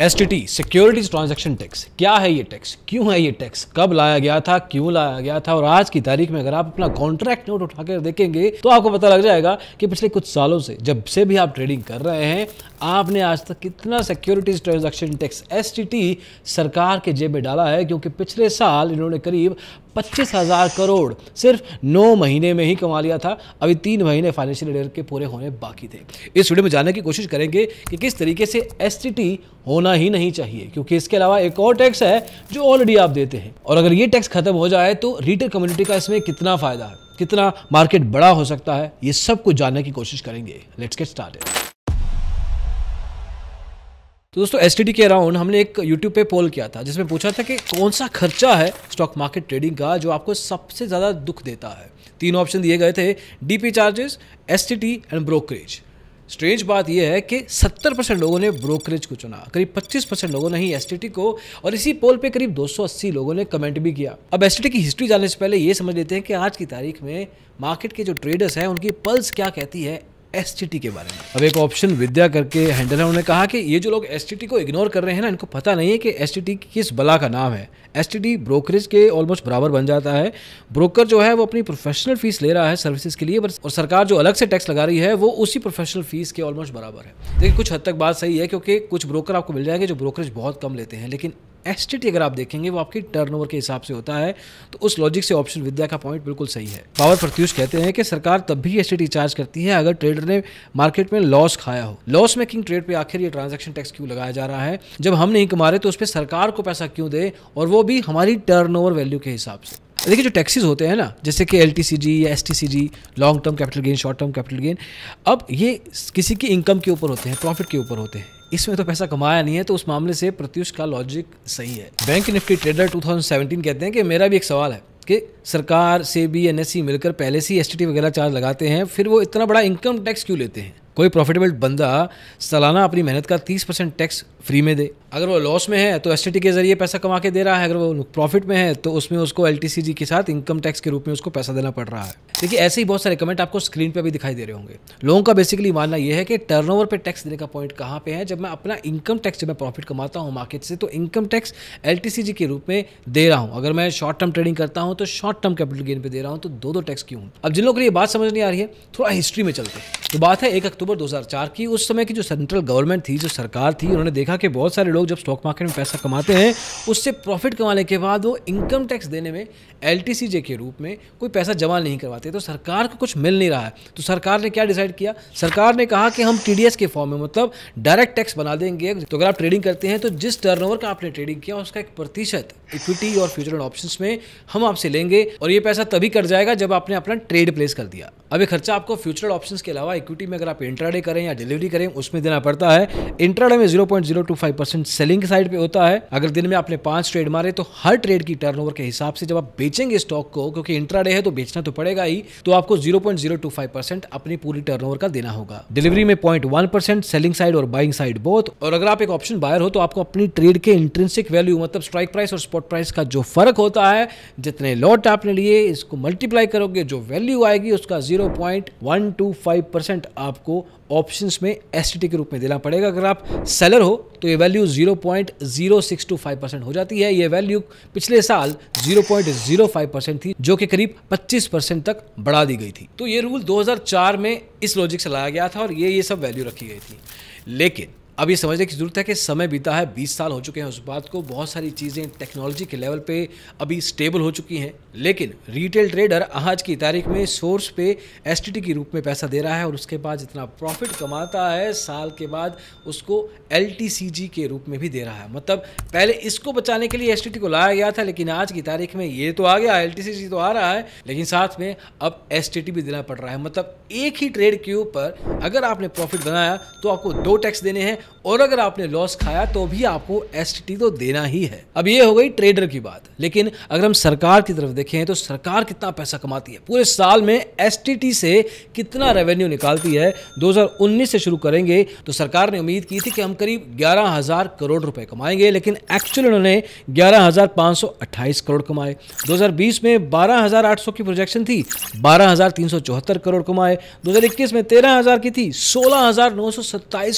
S T T securities transaction tax क्या है ये टैक्स क्यों है ये टैक्स कब लाया गया था क्यों लाया गया था और आज की तारीख में अगर आप अपना कॉन्ट्रैक्ट नोट उठाकर देखेंगे तो आपको पता लग जाएगा कि पिछले कुछ सालों से जब से भी आप ट्रेडिंग कर रहे हैं आपने आज तक कितना सिक्योरिटीज ट्रांजेक्शन टैक्स एस सरकार के जेब में डाला है क्योंकि पिछले साल इन्होंने करीब पच्चीस हज़ार करोड़ सिर्फ नौ महीने में ही कमा लिया था अभी तीन महीने फाइनेंशियल ईयर के पूरे होने बाकी थे इस वीडियो में जानने की कोशिश करेंगे कि किस तरीके से एस होना ही नहीं चाहिए क्योंकि इसके अलावा एक और टैक्स है जो ऑलरेडी आप देते हैं और अगर ये टैक्स खत्म हो जाए तो रिटेल कम्युनिटी का इसमें कितना फ़ायदा है कितना मार्केट बड़ा हो सकता है ये सब कुछ जानने की कोशिश करेंगे लेट्स गेट स्टार्टेड तो दोस्तों एस के अराउंड हमने एक यूट्यूब पे पोल किया था जिसमें पूछा था कि कौन सा खर्चा है स्टॉक मार्केट ट्रेडिंग का जो आपको सबसे ज़्यादा दुख देता है तीन ऑप्शन दिए गए थे DP charges S and brokerage strange बात यह है कि 70 परसेंट लोगों ने ब्रोकरेज को चुना करीब 25 परसेंट लोगों ने ही एस को और इसी पोल पे करीब 280 लोगों ने कमेंट भी किया अब एस की हिस्ट्री जानने से पहले ये समझ लेते हैं कि आज की तारीख में मार्केट के जो ट्रेडर्स हैं उनकी पल्स क्या कहती है एस के बारे में अब एक ऑप्शन विद्या करके हैंडल है उन्होंने कहा कि ये जो लोग एस को इग्नोर कर रहे हैं ना इनको पता नहीं है कि एस किस बला का नाम है एस ब्रोकरेज के ऑलमोस्ट बराबर बन जाता है ब्रोकर जो है वो अपनी प्रोफेशनल फीस ले रहा है सर्विसेज के लिए और सरकार जो अलग से टैक्स लगा रही है वो उसी प्रोफेशनल फीस के ऑलमोस्ट बराबर है देखिए कुछ हद तक बात सही है क्योंकि कुछ ब्रोकर आपको मिल जाएंगे जो ब्रोकरेज बहुत कम लेते हैं लेकिन एस्टेट अगर आप देखेंगे वो आपके टर्नओवर के हिसाब से होता है तो उस लॉजिक से ऑप्शन विद्या का पॉइंट बिल्कुल सही है पावर प्रत्यूष कहते हैं कि सरकार तब भी एस्टेट रिचार्ज करती है अगर ट्रेडर ने मार्केट में लॉस खाया हो लॉस मेकिंग ट्रेड पे आखिर ये ट्रांजेक्शन टैक्स क्यों लगाया जा रहा है जब हम नहीं कमा रहे तो उस पर सरकार को पैसा क्यों दे और वो भी हमारी टर्न वैल्यू के हिसाब से देखिए जो टैक्सेस होते हैं ना जैसे कि एल या S long term capital gain short term capital gain अब ये किसी की इनकम के ऊपर होते हैं प्रॉफिट के ऊपर होते हैं इसमें तो पैसा कमाया नहीं है तो उस मामले से प्रत्युष का लॉजिक सही है बैंक निफ्टी ट्रेडर 2017 कहते हैं कि मेरा भी एक सवाल है कि सरकार से भी एन मिलकर पहले से एस वगैरह चार्ज लगाते हैं फिर वो इतना बड़ा इनकम टैक्स क्यों लेते हैं कोई प्रॉफिटेबल बंदा सालाना अपनी मेहनत का 30 परसेंट टैक्स फ्री में दे अगर वो लॉस में है तो एस के ज़रिए पैसा कमा के दे रहा है अगर वो प्रॉफिट में है तो उसमें उसको एल के साथ इनकम टैक्स के रूप में उसको पैसा देना पड़ रहा है देखिए ऐसे ही बहुत सारे कमेंट आपको स्क्रीन पर भी दिखाई दे रहे होंगे लोगों का बेसिकली मानना यह है कि टर्नओवर पे टैक्स देने का पॉइंट कहाँ पे है जब मैं अपना इनकम टैक्स जब मैं प्रॉफिट कमाता हूँ मार्केट से तो इनकम टैक्स एल के रूप में दे रहा हूँ अगर मैं शॉर्ट टर्म ट्रेडिंग करता हूँ तो शॉर्ट टर्म कैपिटल गेन पे दे रहा हूँ तो दो दो टैक्स क्यों अब जिन लोगों के लिए बात समझ नहीं आ रही है थोड़ा हिस्ट्री में चलते तो बात है एक अक्टूबर दो की उस समय की जो सेंट्रल गवर्नमेंट थी जो सरकार थी उन्होंने देखा कि बहुत सारे लोग जब स्टॉक मार्केट में पैसा कमाते हैं उससे प्रॉफिट कमाने के बाद वो इनकम टैक्स देने में एल के रूप में कोई पैसा जमा नहीं करवाते तो सरकार को कुछ मिल नहीं रहा है तो सरकार ने क्या डिसाइड किया सरकार ने कहा कि हम टी के फॉर्म में मतलब डायरेक्ट टैक्स बना देंगे तो अगर आप ट्रेडिंग करते हैं तो जिस टर्नओवर का आपने ट्रेडिंग किया उसका एक प्रतिशत इक्विटी और फ्यूचर एंड ऑप्शन में हम आपसे लेंगे और ये पैसा तभी कर जाएगा जब आपने अपना ट्रेड प्लेस कर दिया अभी खर्चा आपको फ्यूचर ऑप्शन के अलावा इक्विटी में अगर आप इंट्राडे करें या डिलीवरी करें उसमें देना पड़ता है इंट्राडे में फाइव परसेंट सेलिंग साइड पे होता है अगर दिन में आपने पांच ट्रेड मारे तो हर ट्रेड की टर्न के हिसाब से जब आप बेचेंगे स्टॉक को क्योंकि इंट्राडे है तो बेचना तो पड़ेगा ही तो आपको zero zero point two five percent अपनी पूरी ओवर का देना होगा डिलीवरी में point one percent selling side और बाइंग साइड बहुत और अगर आप एक ऑप्शन बायर हो तो आपको अपनी ट्रेड के इंट्रेंसिक वैल्यू मतलब स्ट्राइक प्राइस और स्पॉट प्राइस का जो फ़र्क होता है जितने लॉट आपने लिए इसको मल्टीप्लाई करोगे जो वैल्यू आएगी उसका 0.125 परसेंट आपको ऑप्शंस में एस के रूप में देना पड़ेगा अगर आप सेलर हो तो ये वैल्यू 0.0625 परसेंट हो जाती है ये वैल्यू पिछले साल 0.05 परसेंट थी जो कि करीब 25 परसेंट तक बढ़ा दी गई थी तो ये रूल 2004 में इस लॉजिक से लाया गया था और ये ये सब वैल्यू रखी गई थी लेकिन अब ये समझने की ज़रूरत है कि समय बीता है बीस साल हो चुके हैं उस बात को बहुत सारी चीज़ें टेक्नोलॉजी के लेवल पे अभी स्टेबल हो चुकी हैं लेकिन रिटेल ट्रेडर आज की तारीख में सोर्स पे एस के रूप में पैसा दे रहा है और उसके बाद जितना प्रॉफिट कमाता है साल के बाद उसको एल के रूप में भी दे रहा है मतलब पहले इसको बचाने के लिए एस को लाया गया था लेकिन आज की तारीख में ये तो आ गया एल तो आ रहा है लेकिन साथ में अब एस भी देना पड़ रहा है मतलब एक ही ट्रेड के ऊपर अगर आपने प्रॉफिट बनाया तो आपको दो टैक्स देने हैं और अगर आपने लॉस खाया तो भी आपको एस तो देना ही है अब ये हो गई ट्रेडर की बात लेकिन अगर हम सरकार की तरफ देखें तो सरकार कितना पैसा कमाती है पूरे साल में एस से कितना रेवेन्यू निकालती है 2019 से शुरू करेंगे तो सरकार ने उम्मीद की थी कि हम करीब ग्यारह करोड़ रुपए कमाएंगे लेकिन एक्चुअल उन्होंने ग्यारह करोड़ कमाए दो में बारह की प्रोजेक्शन थी बारह करोड़ कमाए दो में तेरह की थी सोलह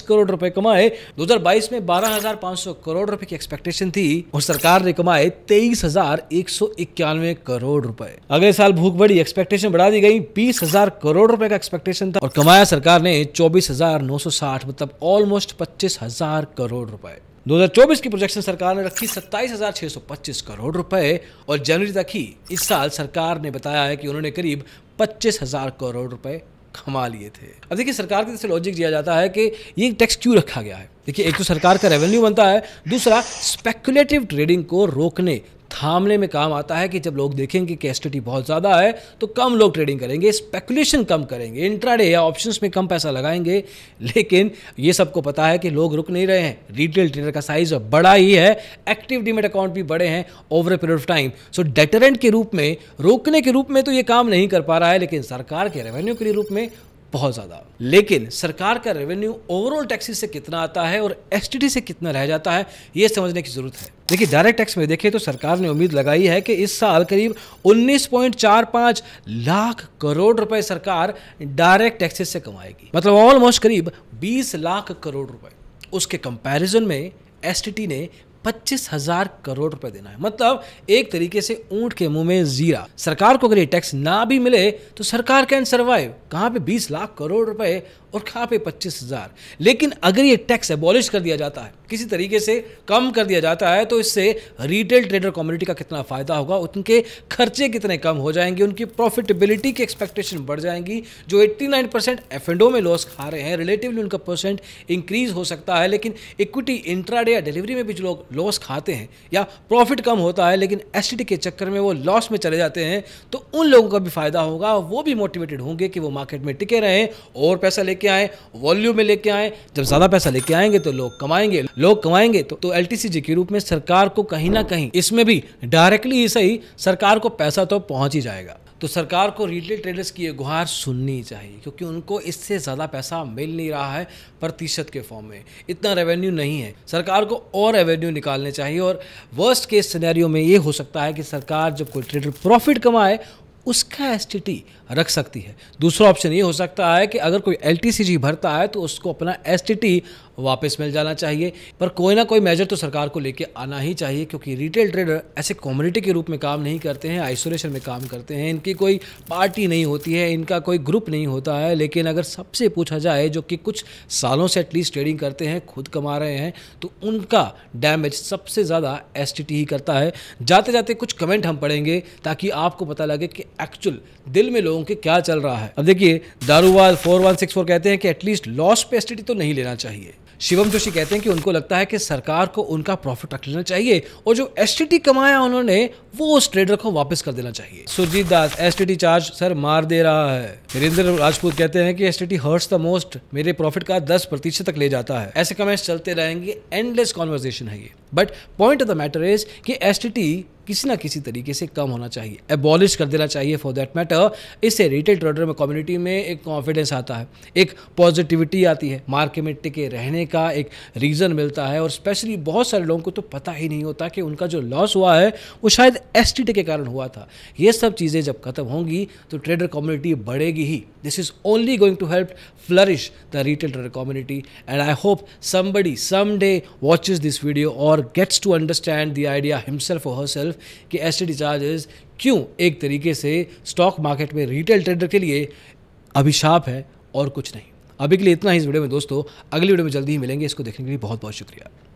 करोड़ रुपए कमाए है 2022 में 12,500 करोड़ रुपए की एक्सपेक्टेशन थी और सरकार ने कमाए तेईस करोड़ रुपए अगले साल भूख बढ़ी एक्सपेक्टेशन बढ़ा दी गई बीस करोड़ रुपए का एक्सपेक्टेशन था और कमाया सरकार ने चौबीस मतलब ऑलमोस्ट पच्चीस करोड़ रुपए 2024 की प्रोजेक्शन सरकार ने रखी 27,625 करोड़ रुपए और जनवरी तक ही इस साल सरकार ने बताया है कि उन्होंने करीब 25,000 करोड़ रुपए कमा लिए थे अब देखिए सरकार की तरफ से लॉजिक दिया जाता है कि ये टैक्स क्यों रखा गया है देखिए एक तो सरकार का रेवेन्यू बनता है दूसरा स्पेकुलेटिव ट्रेडिंग को रोकने थामने में काम आता है कि जब लोग देखेंगे कि एसटीटी बहुत ज़्यादा है तो कम लोग ट्रेडिंग करेंगे स्पेकुलेशन कम करेंगे इंट्राडे या ऑप्शंस में कम पैसा लगाएंगे लेकिन ये सबको पता है कि लोग रुक नहीं रहे हैं रिटेल ट्रेडर का साइज बड़ा ही है एक्टिव डिमेट अकाउंट भी बड़े हैं over a period of time so deterrent के रूप में रोकने के रूप में तो ये काम नहीं कर पा रहा है लेकिन सरकार के रेवेन्यू के रूप में बहुत ज़्यादा लेकिन सरकार का रेवेन्यू ओवरऑल टैक्सेस से कितना आता है और एस से कितना रह जाता है ये समझने की ज़रूरत है देखिए डायरेक्ट टैक्स में देखिए तो सरकार ने उम्मीद लगाई है कि इस साल करीब 19.45 लाख करोड़ रुपए सरकार डायरेक्ट टैक्सेस से कमाएगी मतलब ऑलमोस्ट करीब 20 लाख करोड़ रुपए उसके कंपैरिजन में एस ने पच्चीस हजार करोड़ रुपए देना है मतलब एक तरीके से ऊंट के मुंह में जीरा सरकार को अगर ये टैक्स ना भी मिले तो सरकार कैन सर्वाइव कहां पे 20 लाख करोड़ रुपए और कहाँ पे पच्चीस हज़ार लेकिन अगर ये टैक्स एबॉलिश कर दिया जाता है किसी तरीके से कम कर दिया जाता है तो इससे रिटेल ट्रेडर कम्युनिटी का कितना फ़ायदा होगा उनके खर्चे कितने कम हो जाएंगे उनकी प्रॉफिटेबिलिटी की एक्सपेक्टेशन बढ़ जाएंगी जो 89 परसेंट एफ में लॉस खा रहे हैं रिलेटिवली उनका परसेंट इंक्रीज हो सकता है लेकिन इक्विटी इंट्राडे या डिलीवरी में भी जो लोग लॉस खाते हैं या प्रॉफिट कम होता है लेकिन एस के चक्कर में वो लॉस में चले जाते हैं तो उन लोगों का भी फायदा होगा वो भी मोटिवेटेड होंगे कि वो मार्केट में टिके रहें और पैसा लेकर लेके आए वॉल्यूम में लेके आए जब ज़्यादा पैसा लेके आएंगे तो लोग कमाएंगे लोग कमाएंगे तो, एल तो एल के रूप में सरकार को कहीं ना कहीं इसमें भी डायरेक्टली ही सही सरकार को पैसा तो पहुंच ही जाएगा तो सरकार को रिटेल ट्रेडर्स की ये गुहार सुननी चाहिए क्योंकि उनको इससे ज़्यादा पैसा मिल नहीं रहा है प्रतिशत के फॉर्म में इतना रेवेन्यू नहीं है सरकार को और रेवेन्यू निकालने चाहिए और वर्स्ट केस सिनेरियो में ये हो सकता है कि सरकार जब कोई ट्रेडर प्रॉफिट कमाए उसका एस रख सकती है दूसरा ऑप्शन ये हो सकता है कि अगर कोई एल भरता है तो उसको अपना एस वापस मिल जाना चाहिए पर कोई ना कोई मेजर तो सरकार को लेके आना ही चाहिए क्योंकि रिटेल ट्रेडर ऐसे कम्युनिटी के रूप में काम नहीं करते हैं आइसोलेशन में काम करते हैं इनकी कोई पार्टी नहीं होती है इनका कोई ग्रुप नहीं होता है लेकिन अगर सबसे पूछा जाए जो कि कुछ सालों से एटलीस्ट ट्रेडिंग करते हैं खुद कमा रहे हैं तो उनका डैमेज सबसे ज़्यादा एस ही करता है जाते जाते कुछ कमेंट हम पढ़ेंगे ताकि आपको पता लगे कि एक्चुअल दिल में लोगों के क्या चल रहा है अब देखिए Daruwal four one six four कहते हैं कि एटलीस्ट लॉस पे एस तो नहीं लेना चाहिए शिवम जोशी कहते हैं कि उनको लगता है कि सरकार को उनका प्रॉफिट रख लेना चाहिए और जो एस कमाया उन्होंने वो उस ट्रेडर को वापस कर देना चाहिए Surjit Das S charge sir मार दे रहा है वीरेंद्र राजपूत कहते हैं कि S T hurts the most मेरे प्रॉफिट का दस प्रतिशत तक ले जाता है ऐसे कमेंट्स चलते रहेंगे एंडलेस कॉन्वर्जेशन है ये but point of the matter is कि एस किसी ना किसी तरीके से कम होना चाहिए एबॉलिश कर देना चाहिए फॉर देट मैटर इससे रिटेल ट्रेडर में कम्युनिटी में एक कॉन्फिडेंस आता है एक पॉजिटिविटी आती है मार्केट के रहने का एक रीज़न मिलता है और स्पेशली बहुत सारे लोगों को तो पता ही नहीं होता कि उनका जो लॉस हुआ है वो शायद एस के कारण हुआ था ये सब चीज़ें जब खत्म होंगी तो ट्रेडर कम्युनिटी बढ़ेगी ही this is only going to help flourish flourish the retail trader community and i some day watches this video और gets to understand the idea himself और हर सेल्फ कि एसटी चार्जेस क्यों एक तरीके से stock market में retail trader के लिए अभिशाप है और कुछ नहीं अभी के लिए इतना ही इस वीडियो में दोस्तों अगली वीडियो में जल्दी ही मिलेंगे इसको देखने के लिए बहुत बहुत शुक्रिया